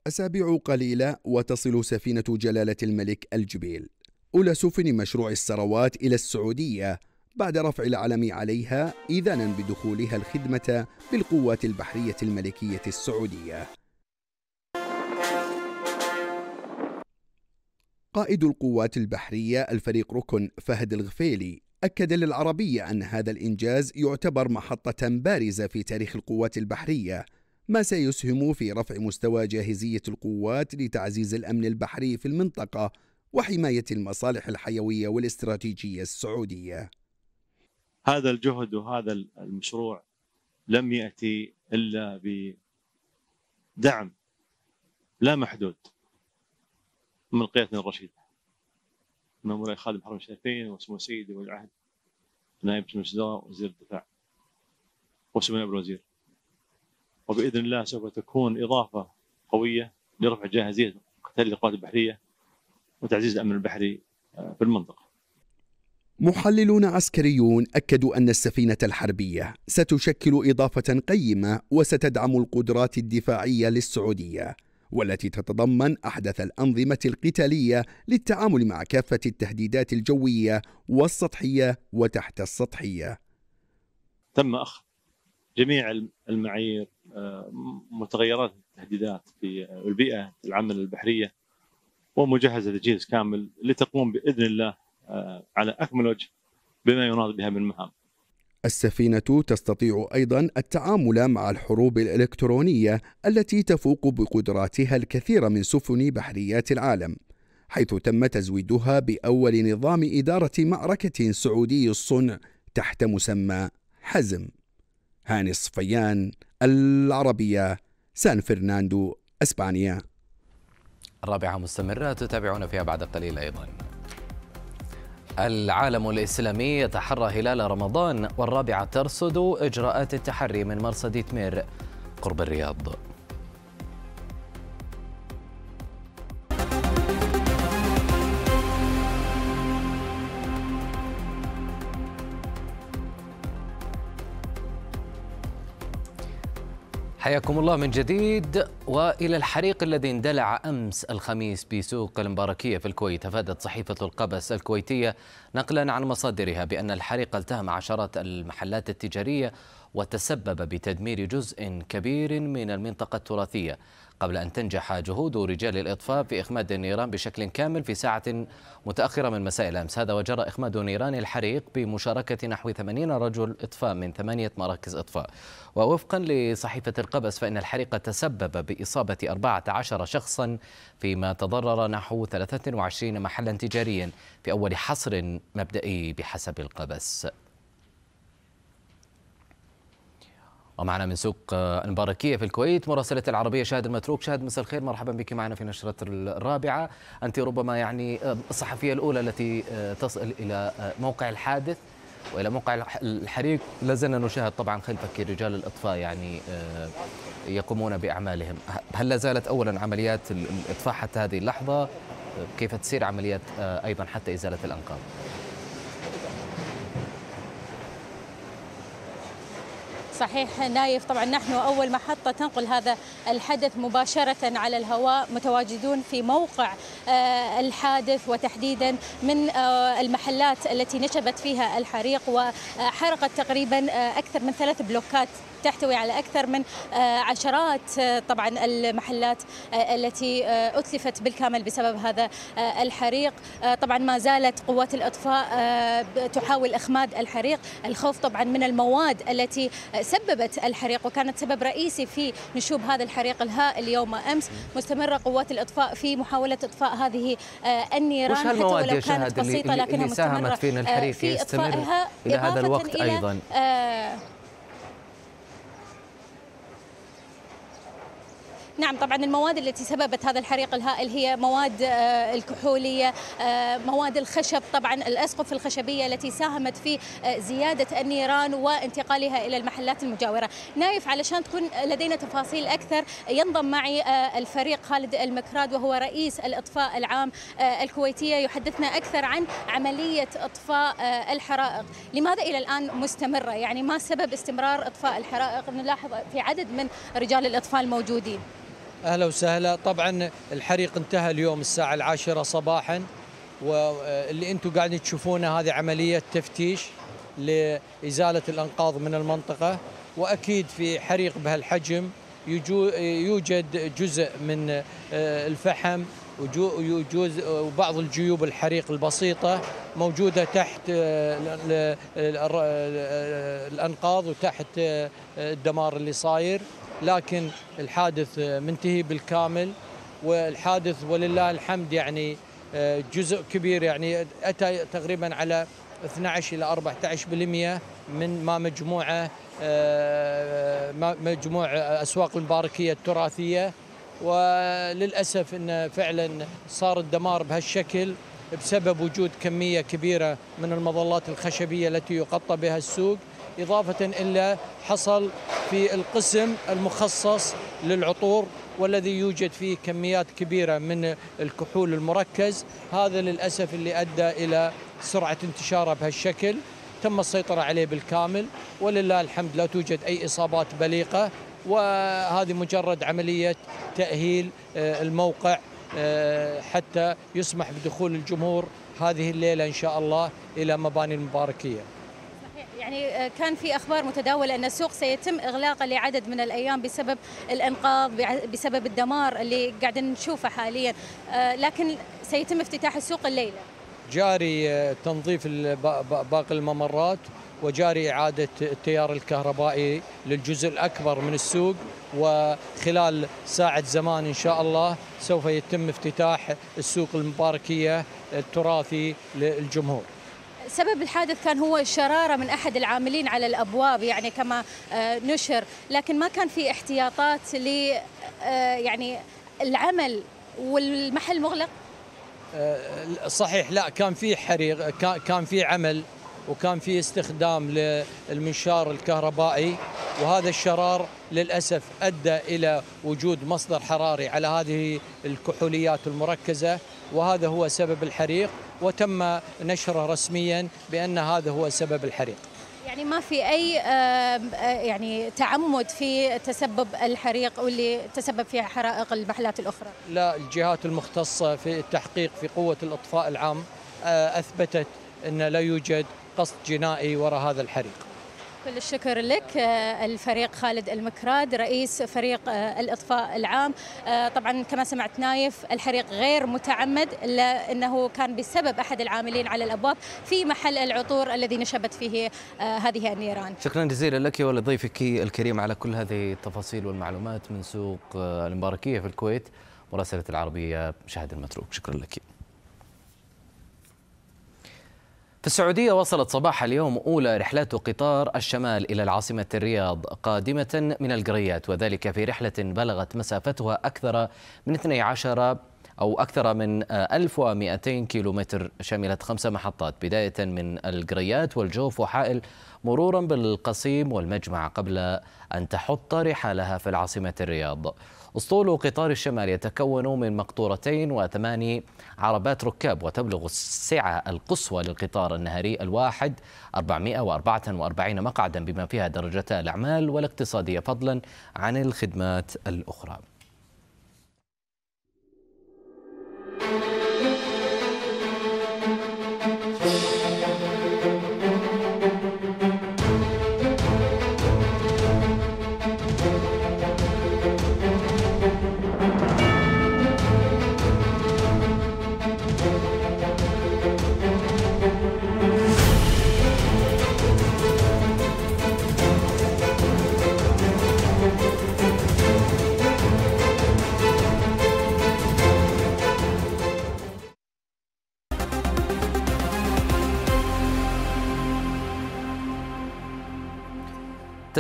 أسابيع قليلة وتصل سفينة جلالة الملك الجبيل أولى سفن مشروع الثروات إلى السعودية بعد رفع العلم عليها إذانا بدخولها الخدمة بالقوات البحرية الملكية السعودية قائد القوات البحرية الفريق ركن فهد الغفيلي أكد للعربية أن هذا الإنجاز يعتبر محطة بارزة في تاريخ القوات البحرية ما سيسهم في رفع مستوى جاهزية القوات لتعزيز الأمن البحري في المنطقة وحماية المصالح الحيوية والاستراتيجية السعودية هذا الجهد وهذا المشروع لم ياتي الا بدعم لا محدود من قيادتنا الرشيدة من مولاي خادم حرم الشريفين واسمه سيدي ولي العهد نائب مجلس الوزراء وزير الدفاع واسمه نائب الوزير وباذن الله سوف تكون اضافه قويه لرفع جاهزيه قتال القوات البحريه وتعزيز الامن البحري آه، في المنطقه محللون عسكريون أكدوا أن السفينة الحربية ستشكل إضافة قيمة وستدعم القدرات الدفاعية للسعودية والتي تتضمن أحدث الأنظمة القتالية للتعامل مع كافة التهديدات الجوية والسطحية وتحت السطحية تم أخذ جميع المعايير آه، متغيرات التهديدات في البيئة العمل البحرية ومجهزة تجهيز كامل لتقوم بإذن الله آه، على أكمل وجه بما يناط بها من مهام السفينة تستطيع أيضا التعامل مع الحروب الإلكترونية التي تفوق بقدراتها الكثير من سفن بحريات العالم حيث تم تزويدها بأول نظام إدارة معركة سعودي الصنع تحت مسمى حزم هاني الصفيان العربية سان فرناندو أسبانيا الرابعة مستمرة تتابعون فيها بعد قليل أيضاً العالم الإسلامي يتحرى هلال رمضان والرابعة ترصد إجراءات التحري من مرصد تمير قرب الرياض حياكم الله من جديد والى الحريق الذي اندلع امس الخميس بسوق المباركيه في الكويت افادت صحيفه القبس الكويتيه نقلا عن مصادرها بان الحريق التهم عشرات المحلات التجاريه وتسبب بتدمير جزء كبير من المنطقة التراثية قبل أن تنجح جهود رجال الإطفاء في إخماد النيران بشكل كامل في ساعة متأخرة من مساء الأمس هذا وجرى إخماد نيران الحريق بمشاركة نحو 80 رجل إطفاء من ثمانية مراكز إطفاء ووفقا لصحيفة القبس فإن الحريق تسبب بإصابة 14 شخصا فيما تضرر نحو 23 محلا تجاريا في أول حصر مبدئي بحسب القبس ومعنا من سوق المباركيه في الكويت مراسله العربيه شاهد المتروك شاهد مساء الخير مرحبا بك معنا في نشره الرابعه انت ربما يعني آه، الصحفيه الاولى التي آه، تصل الى آه، موقع الحادث والى موقع الحريق لازلنا نشاهد طبعا خلفك رجال الاطفاء يعني يقومون باعمالهم هل لا زالت اولا عمليات الاطفاء حتى هذه اللحظه كيف تسير عمليات ايضا حتى ازاله الانقاض صحيح نايف طبعا نحن أول محطة تنقل هذا الحدث مباشرة على الهواء متواجدون في موقع آه، الحادث وتحديدا من آه، المحلات التي نشبت فيها الحريق وحرقت تقريبا آه، أكثر من ثلاث بلوكات تحتوي على أكثر من آه، عشرات آه، طبعا المحلات آه، التي أتلفت بالكامل بسبب هذا الحريق طبعا ما زالت قوات الإطفاء تحاول إخماد الحريق الخوف طبعا من المواد التي سببت الحريق وكانت سبب رئيسي في نشوب هذا الحريق الهائل يوم أمس مستمرة قوات الإطفاء في محاولة إطفاء هذه النيران حتى ولو كانت بسيطة لكنها مستمرة في إطفائها إلى هذا الوقت أيضا نعم طبعا المواد التي سببت هذا الحريق الهائل هي مواد آه، الكحولية آه، مواد الخشب طبعا الأسقف الخشبية التي ساهمت في آه، زيادة النيران وانتقالها إلى المحلات المجاورة نايف علشان تكون لدينا تفاصيل أكثر ينضم معي الفريق خالد المكراد وهو رئيس الإطفاء العام الكويتية يحدثنا أكثر عن عملية إطفاء الحرائق لماذا إلى الآن مستمرة يعني ما سبب استمرار إطفاء الحرائق نلاحظ في عدد من رجال الإطفاء الموجودين أهلا وسهلا طبعا الحريق انتهى اليوم الساعة العاشرة صباحا واللي أنتم قاعدين تشوفونه هذه عملية تفتيش لإزالة الأنقاض من المنطقة وأكيد في حريق بهالحجم يوجد جزء من آه، الفحم وجزء وبعض الجيوب الحريق البسيطة موجودة تحت آه، آه، الأنقاض وتحت الدمار اللي صاير لكن الحادث منتهي بالكامل والحادث ولله الحمد يعني آه، جزء كبير يعني اتى تقريبا على 12 الى 14% من ما مجموعه آه، مجموع اسواق المباركيه التراثيه وللاسف ان فعلا صار الدمار بهالشكل بسبب وجود كميه كبيره من المظلات الخشبيه التي يغطى بها السوق إضافة إلى حصل في القسم المخصص للعطور والذي يوجد فيه كميات كبيرة من الكحول المركز هذا للأسف اللي أدى إلى سرعة انتشاره بهالشكل تم السيطرة عليه بالكامل ولله الحمد لا توجد أي إصابات بليقة وهذه مجرد عملية تأهيل آه، الموقع آه، حتى يسمح بدخول الجمهور هذه الليلة إن شاء الله إلى مباني المباركية يعني آه، كان في اخبار متداوله ان السوق سيتم اغلاقه لعدد من الايام بسبب الانقاض بسبب الدمار اللي قاعدين نشوفه حاليا آه، لكن سيتم افتتاح السوق الليله جاري آه، تنظيف باقي الممرات وجاري إعادة التيار الكهربائي للجزء الأكبر من السوق وخلال ساعة زمان إن شاء الله سوف يتم افتتاح السوق المباركية التراثي للجمهور سبب الحادث كان هو شرارة من أحد العاملين على الأبواب يعني كما آه، نشر لكن ما كان في احتياطات ل آه، يعني العمل والمحل مغلق آه، صحيح لا كان في حريق كان في عمل وكان في استخدام للمنشار الكهربائي وهذا الشرار للاسف ادى الى وجود مصدر حراري على هذه الكحوليات المركزه وهذا هو سبب الحريق وتم نشره رسميا بأن هذا هو سبب الحريق يعني ما في اي آه، يعني تعمد في تسبب الحريق واللي تسبب فيها حرائق المحلات الاخرى لا الجهات المختصه في التحقيق في قوه الاطفاء العام آه، اثبتت ان لا يوجد قصد جنائي وراء هذا الحريق كل الشكر لك آه، الفريق خالد المكراد رئيس فريق آه، الاطفاء العام آه، طبعا كما سمعت نايف الحريق غير متعمد لانه كان بسبب احد العاملين على الابواب في محل العطور الذي نشبت فيه هذه النيران شكرا جزيلا لك ولضيفك الكريم على كل هذه التفاصيل والمعلومات من سوق المباركيه في الكويت مراسله العربيه شهد المتروك شكرا لك في السعودية وصلت صباح اليوم أولى رحلات قطار الشمال إلى العاصمة الرياض قادمة من القريات وذلك في رحلة بلغت مسافتها أكثر من 12 أو أكثر من 1200 كيلومتر شملت خمس محطات بداية من القريات والجوف وحائل مرورا بالقصيم والمجمع قبل أن تحط رحالها في العاصمة الرياض أسطول قطار الشمال يتكون من مقطورتين وثماني عربات ركاب وتبلغ السعة القصوى للقطار النهاري الواحد 444 مقعدا بما فيها درجتا الأعمال والاقتصادية فضلا عن الخدمات الأخرى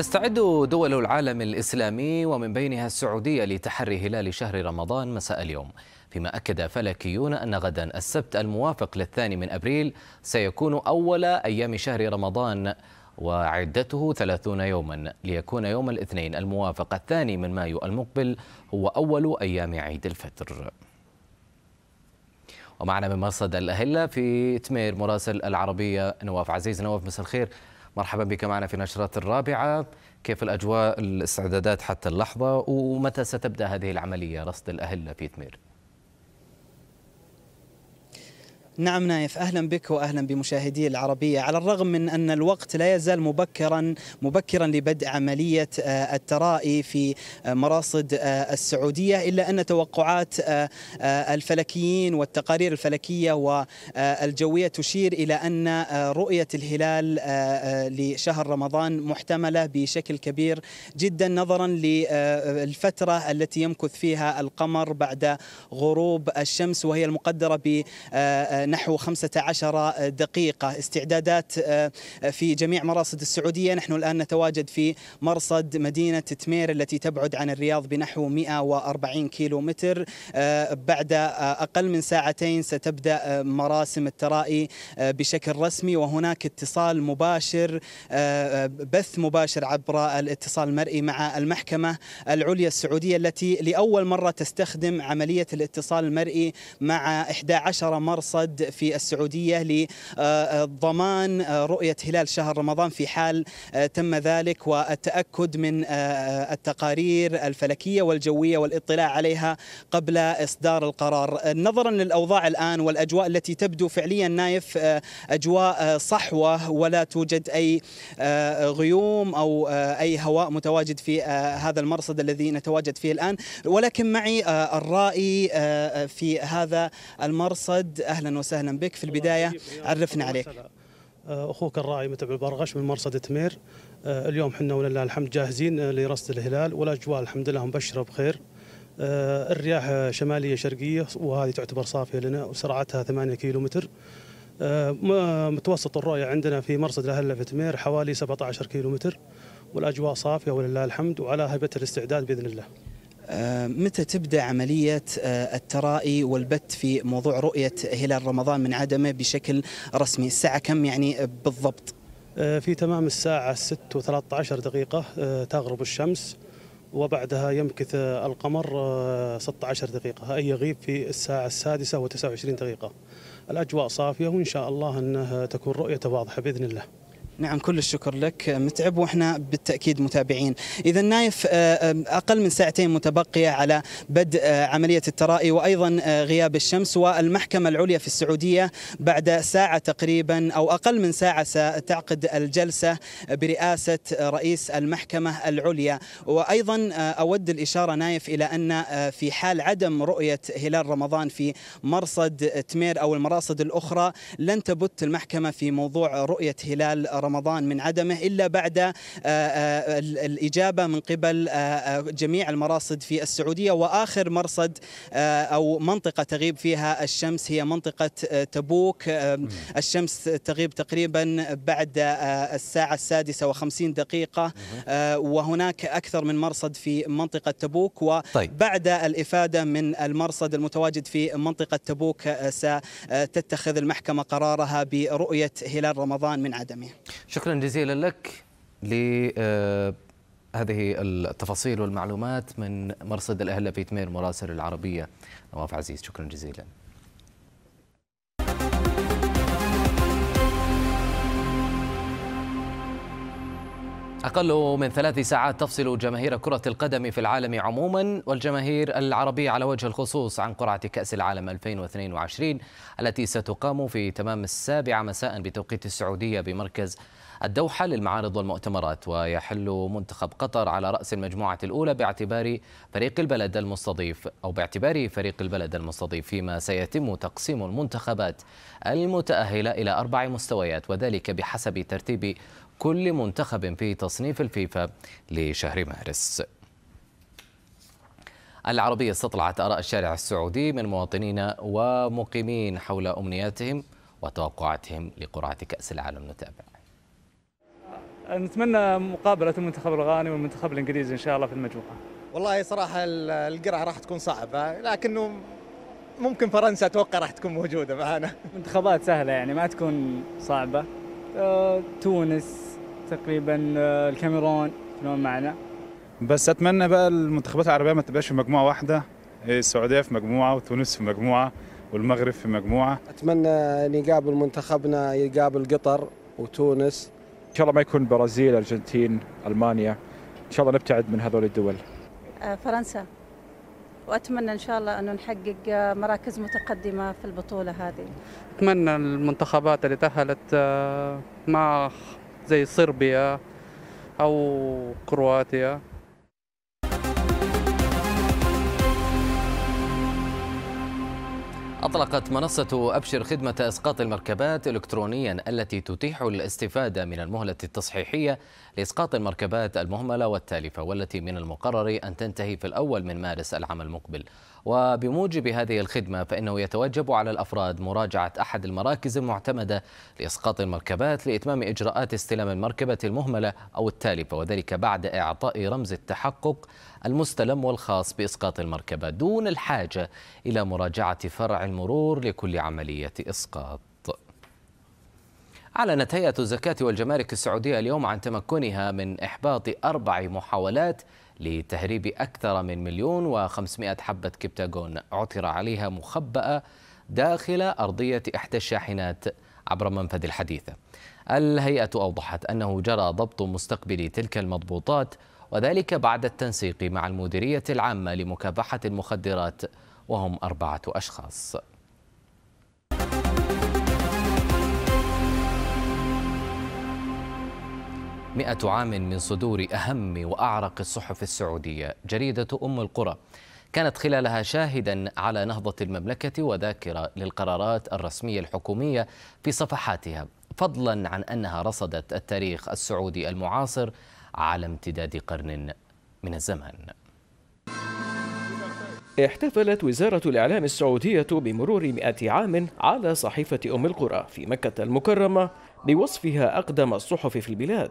تستعد دول العالم الإسلامي ومن بينها السعودية لتحري هلال شهر رمضان مساء اليوم فيما أكد فلكيون أن غدا السبت الموافق للثاني من أبريل سيكون أول أيام شهر رمضان وعدته 30 يوما ليكون يوم الاثنين الموافق الثاني من مايو المقبل هو أول أيام عيد الفطر ومعنا من مصد الأهلة في تمير مراسل العربية نواف عزيز نواف مساء الخير مرحبا بك معنا في نشرات الرابعة كيف الأجواء الاستعدادات حتى اللحظة ومتى ستبدأ هذه العملية رصد الأهل في إثمير؟ نعم نايف اهلا بك واهلا بمشاهدي العربيه على الرغم من ان الوقت لا يزال مبكرا مبكرا لبدء عمليه آه، الترائي في آه، مراصد آه، السعوديه الا ان توقعات الفلكيين والتقارير الفلكيه والجويه تشير الى ان رؤيه الهلال لشهر رمضان محتمله بشكل كبير جدا نظرا للفتره التي يمكث فيها القمر بعد غروب الشمس وهي المقدره ب نحو 15 دقيقة استعدادات آه، في جميع مراصد السعودية نحن الآن نتواجد في مرصد مدينة تمير التي تبعد عن الرياض بنحو 140 كيلو متر بعد آه، أقل من ساعتين ستبدأ آه، مراسم الترائي بشكل رسمي وهناك اتصال مباشر بث مباشر عبر الاتصال المرئي مع المحكمة العليا السعودية التي لأول مرة تستخدم عملية الاتصال المرئي مع 11 مرصد العقد في السعودية لضمان رؤية هلال شهر رمضان في حال تم ذلك والتأكد من التقارير الفلكية والجوية والاطلاع عليها قبل إصدار القرار نظرا للأوضاع الآن والأجواء التي تبدو فعليا نايف أجواء صحوة ولا توجد أي غيوم أو أي هواء متواجد في هذا المرصد الذي نتواجد فيه الآن ولكن معي الرائي في هذا المرصد أهلا وسهلا وسهلا بك في البداية طيب، عرفنا عليك أه، اخوك الراعي متعب البرغش من مرصد تمير أه، اليوم حنا ولله الحمد جاهزين أه، لرصد الهلال والاجواء الحمد لله مبشره بخير الرياح شماليه شرقيه وهذه تعتبر صافيه لنا وسرعتها 8 كيلو متر متوسط الرؤيه عندنا في مرصد الهلال في تمير حوالي 17 كيلو متر والاجواء صافيه ولله الحمد وعلى هبه الاستعداد باذن الله متى تبدا عمليه آه، الترائي والبت في موضوع رؤيه هلال رمضان من عدمه بشكل رسمي الساعه كم يعني بالضبط آه، في تمام الساعه 6 و13 دقيقه آه، تغرب الشمس وبعدها يمكث القمر 16 دقيقة أي يغيب في الساعة السادسة و29 دقيقة الأجواء صافية وإن شاء الله أنها تكون رؤية واضحة بإذن الله نعم كل الشكر لك آه، متعب واحنا بالتاكيد متابعين اذا نايف آه، آه، اقل من ساعتين متبقيه على بدء عمليه الترائي وايضا غياب الشمس والمحكمه العليا في السعوديه بعد ساعه تقريبا او اقل من ساعه ستعقد الجلسه برئاسه رئيس المحكمه العليا وايضا اود الاشاره نايف الى ان في حال عدم رؤيه هلال رمضان في مرصد تمير او المراصد الاخرى لن تبت المحكمه في موضوع رؤيه هلال رمضان من عدمه إلا بعد آه، آه، الإجابة من قبل آه، جميع المراصد في السعودية وآخر مرصد أو منطقة تغيب فيها الشمس هي منطقة تبوك الشمس تغيب تقريبا بعد الساعة السادسة وخمسين دقيقة وهناك أكثر من مرصد في منطقة تبوك وبعد طيب. الإفادة من المرصد المتواجد في منطقة تبوك ستتخذ المحكمة قرارها برؤية هلال رمضان من عدمه شكرا جزيلا لك لهذه آه، التفاصيل والمعلومات من مرصد الاهل في تمير مراسل العربية نواف عزيز شكرا جزيلا أقل من ثلاث ساعات تفصل جماهير كرة القدم في العالم عموما والجماهير العربية على وجه الخصوص عن قرعة كأس العالم 2022 التي ستقام في تمام السابعة مساء بتوقيت السعودية بمركز الدوحة للمعارض والمؤتمرات ويحل منتخب قطر على رأس المجموعة الأولى باعتبار فريق البلد المستضيف أو باعتبار فريق البلد المستضيف فيما سيتم تقسيم المنتخبات المتأهلة إلى أربع مستويات وذلك بحسب ترتيب كل منتخب في تصنيف الفيفا لشهر مارس العربية استطلعت آراء الشارع السعودي من مواطنين ومقيمين حول أمنياتهم وتوقعاتهم لقرعة كأس العالم نتابع نتمنى مقابلة المنتخب الغاني والمنتخب الإنجليزي إن شاء الله في المجموعة والله صراحة القرعة راح تكون صعبة لكنه ممكن فرنسا أتوقع راح تكون موجودة معنا منتخبات سهلة يعني ما تكون صعبة آه، تونس تقريبا آه، الكاميرون يكونون معنا بس اتمنى بقى المنتخبات العربيه ما تبقاش في مجموعه واحده إيه، السعوديه في مجموعه وتونس في مجموعه والمغرب في مجموعه اتمنى ان يقابل منتخبنا يقابل قطر وتونس ان شاء الله ما يكون برازيل ارجنتين المانيا ان شاء الله نبتعد من هذول الدول آه، فرنسا واتمنى ان شاء الله انه نحقق مراكز متقدمه في البطوله هذه. اتمنى المنتخبات اللي تاهلت آه، مع زي صربيا او كرواتيا أطلقت منصة أبشر خدمة إسقاط المركبات إلكترونيا التي تتيح الاستفادة من المهلة التصحيحية لإسقاط المركبات المهملة والتالفة والتي من المقرر أن تنتهي في الأول من مارس العام المقبل وبموجب هذه الخدمة فإنه يتوجب على الأفراد مراجعة أحد المراكز المعتمدة لإسقاط المركبات لإتمام إجراءات استلام المركبة المهملة أو التالفة وذلك بعد إعطاء رمز التحقق المستلم والخاص بإسقاط المركبة دون الحاجة إلى مراجعة فرع المرور لكل عملية إسقاط أعلنت هيئة الزكاة والجمارك السعودية اليوم عن تمكنها من إحباط أربع محاولات لتهريب أكثر من مليون وخمسمائة حبة كبتاجون عثر عليها مخبأة داخل أرضية إحدى الشاحنات عبر منفذ الحديثة الهيئة أوضحت أنه جرى ضبط مستقبل تلك المضبوطات وذلك بعد التنسيق مع المديرية العامة لمكافحة المخدرات وهم أربعة أشخاص مئة عام من صدور أهم وأعرق الصحف السعودية جريدة أم القرى كانت خلالها شاهدا على نهضة المملكة وذاكرة للقرارات الرسمية الحكومية في صفحاتها فضلا عن أنها رصدت التاريخ السعودي المعاصر على امتداد قرن من الزمان احتفلت وزارة الإعلام السعودية بمرور مئة عام على صحيفة أم القرى في مكة المكرمة بوصفها أقدم الصحف في البلاد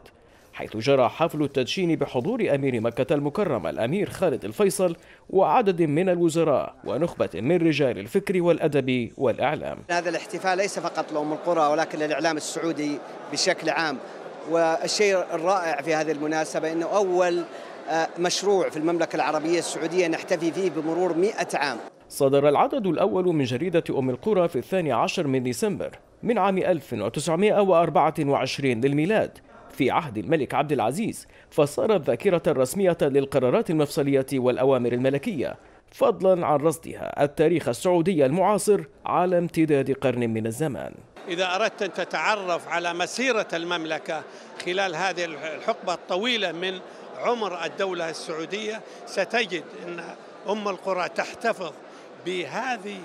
حيث جرى حفل التدشين بحضور أمير مكة المكرمة الأمير خالد الفيصل وعدد من الوزراء ونخبة من رجال الفكر والأدب والإعلام هذا الاحتفال ليس فقط لأم القرى ولكن للإعلام السعودي بشكل عام والشيء الرائع في هذه المناسبة أنه أول آه، مشروع في المملكة العربية السعودية نحتفي فيه بمرور 100 عام صدر العدد الأول من جريدة أم القرى في الثاني عشر من ديسمبر من عام 1924 للميلاد في عهد الملك عبد العزيز فصارت ذاكرة رسمية للقرارات المفصلية والأوامر الملكية فضلا عن رصدها التاريخ السعودي المعاصر على امتداد قرن من الزمان إذا أردت أن تتعرف على مسيرة المملكة خلال هذه الحقبة الطويلة من عمر الدولة السعودية ستجد أن أم القرى تحتفظ بهذه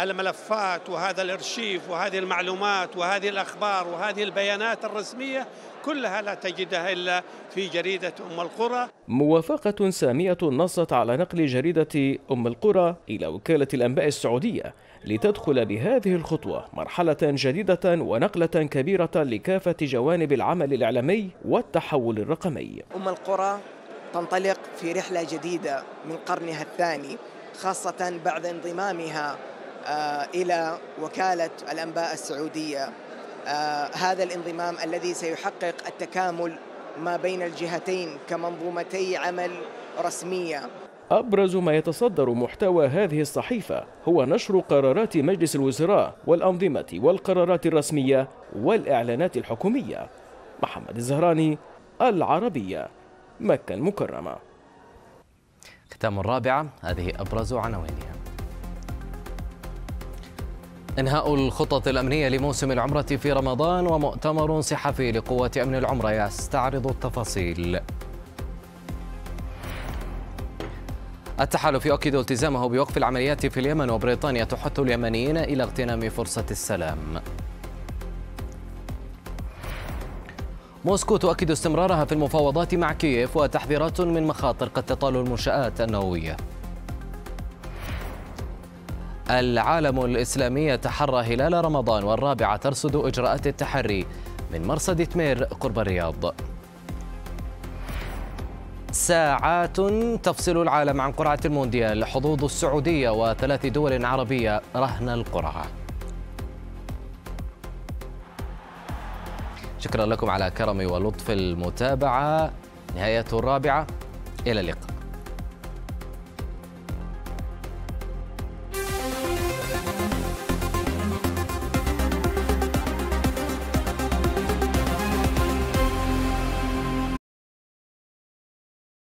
الملفات وهذا الارشيف وهذه المعلومات وهذه الاخبار وهذه البيانات الرسميه كلها لا تجدها إلا في جريدة أم القرى موافقة سامية نصت على نقل جريدة أم القرى إلى وكالة الأنباء السعودية لتدخل بهذه الخطوة مرحلة جديدة ونقلة كبيرة لكافة جوانب العمل الإعلامي والتحول الرقمي أم القرى تنطلق في رحلة جديدة من قرنها الثاني خاصة بعد انضمامها آه، إلى وكالة الأنباء السعودية آه، هذا الانضمام الذي سيحقق التكامل ما بين الجهتين كمنظومتي عمل رسميه أبرز ما يتصدر محتوى هذه الصحيفة هو نشر قرارات مجلس الوزراء والأنظمة والقرارات الرسمية والإعلانات الحكومية محمد الزهراني العربية مكة المكرمة ختام الرابعة هذه أبرز عناوينها إنهاء الخطط الأمنية لموسم العمرة في رمضان ومؤتمر صحفي لقوات أمن العمرة يستعرض التفاصيل التحالف يؤكد التزامه بوقف العمليات في اليمن وبريطانيا تحث اليمنيين إلى اغتنام فرصة السلام موسكو تؤكد استمرارها في المفاوضات مع كييف وتحذيرات من مخاطر قد تطال المنشآت النووية العالم الإسلامي يتحرى هلال رمضان والرابعة ترصد إجراءات التحري من مرصد تمير قرب الرياض ساعات تفصل العالم عن قرعة المونديال حظوظ السعودية وثلاث دول عربية رهن القرعة شكرا لكم على كرم ولطف المتابعة نهاية الرابعة إلى اللقاء